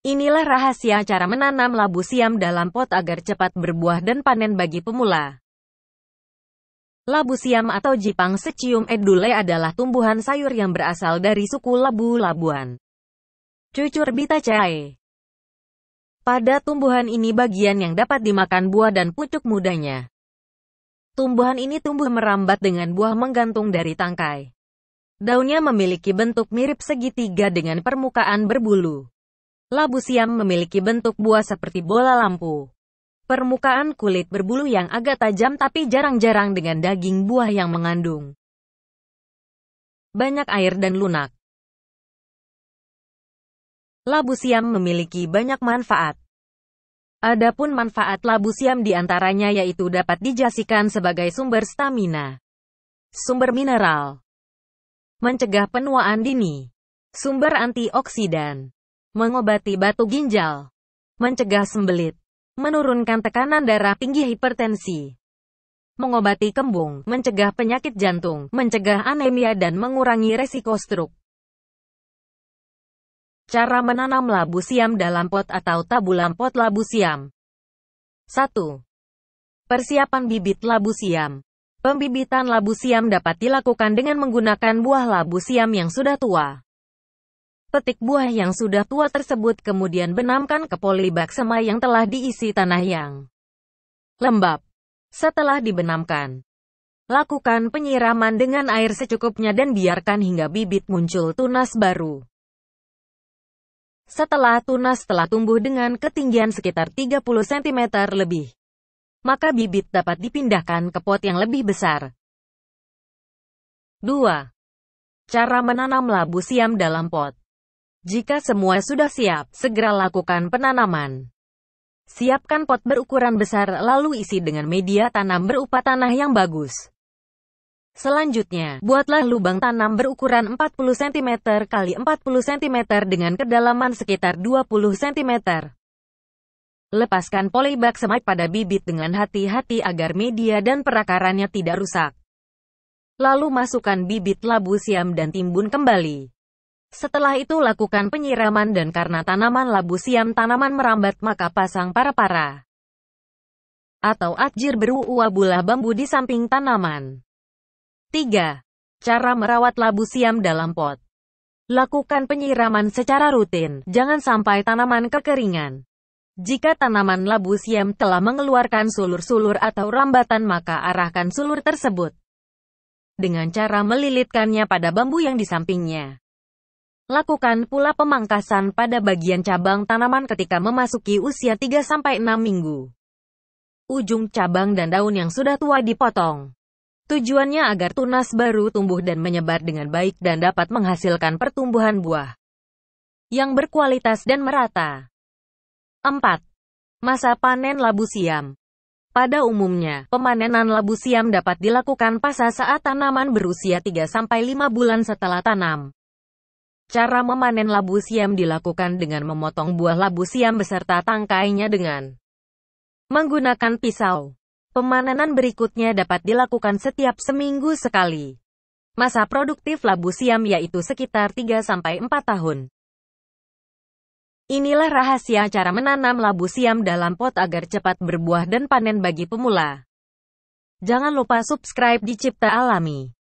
Inilah rahasia cara menanam labu siam dalam pot agar cepat berbuah dan panen bagi pemula. Labu siam atau jipang secium edule adalah tumbuhan sayur yang berasal dari suku labu-labuan. Cucur bita cai. Pada tumbuhan ini bagian yang dapat dimakan buah dan pucuk mudanya. Tumbuhan ini tumbuh merambat dengan buah menggantung dari tangkai. Daunnya memiliki bentuk mirip segitiga dengan permukaan berbulu. Labu siam memiliki bentuk buah seperti bola lampu. Permukaan kulit berbulu yang agak tajam tapi jarang-jarang dengan daging buah yang mengandung banyak air dan lunak. Labu siam memiliki banyak manfaat. Adapun manfaat labu siam diantaranya yaitu dapat dijasikan sebagai sumber stamina, sumber mineral, mencegah penuaan dini, sumber antioksidan, mengobati batu ginjal, mencegah sembelit, menurunkan tekanan darah tinggi hipertensi, mengobati kembung, mencegah penyakit jantung, mencegah anemia dan mengurangi resiko stroke. Cara menanam labu siam dalam pot atau tabulam pot labu siam. 1. Persiapan bibit labu siam. Pembibitan labu siam dapat dilakukan dengan menggunakan buah labu siam yang sudah tua. Petik buah yang sudah tua tersebut kemudian benamkan ke poli bak semai yang telah diisi tanah yang lembab. Setelah dibenamkan, lakukan penyiraman dengan air secukupnya dan biarkan hingga bibit muncul tunas baru. Setelah tunas telah tumbuh dengan ketinggian sekitar 30 cm lebih, maka bibit dapat dipindahkan ke pot yang lebih besar. 2. Cara menanam labu siam dalam pot jika semua sudah siap, segera lakukan penanaman. Siapkan pot berukuran besar lalu isi dengan media tanam berupa tanah yang bagus. Selanjutnya, buatlah lubang tanam berukuran 40 cm x 40 cm dengan kedalaman sekitar 20 cm. Lepaskan polybag semai pada bibit dengan hati-hati agar media dan perakarannya tidak rusak. Lalu masukkan bibit labu siam dan timbun kembali. Setelah itu lakukan penyiraman dan karena tanaman labu siam tanaman merambat maka pasang para-para atau atjir bulah bambu di samping tanaman. 3. Cara merawat labu siam dalam pot. Lakukan penyiraman secara rutin, jangan sampai tanaman kekeringan. Jika tanaman labu siam telah mengeluarkan sulur-sulur atau rambatan maka arahkan sulur tersebut dengan cara melilitkannya pada bambu yang di sampingnya. Lakukan pula pemangkasan pada bagian cabang tanaman ketika memasuki usia 3-6 minggu. Ujung cabang dan daun yang sudah tua dipotong. Tujuannya agar tunas baru tumbuh dan menyebar dengan baik dan dapat menghasilkan pertumbuhan buah yang berkualitas dan merata. 4. Masa panen labu siam Pada umumnya, pemanenan labu siam dapat dilakukan pas saat tanaman berusia 3-5 bulan setelah tanam. Cara memanen labu siam dilakukan dengan memotong buah labu siam beserta tangkainya dengan menggunakan pisau. Pemanenan berikutnya dapat dilakukan setiap seminggu sekali. Masa produktif labu siam yaitu sekitar 3-4 tahun. Inilah rahasia cara menanam labu siam dalam pot agar cepat berbuah dan panen bagi pemula. Jangan lupa subscribe di Cipta Alami.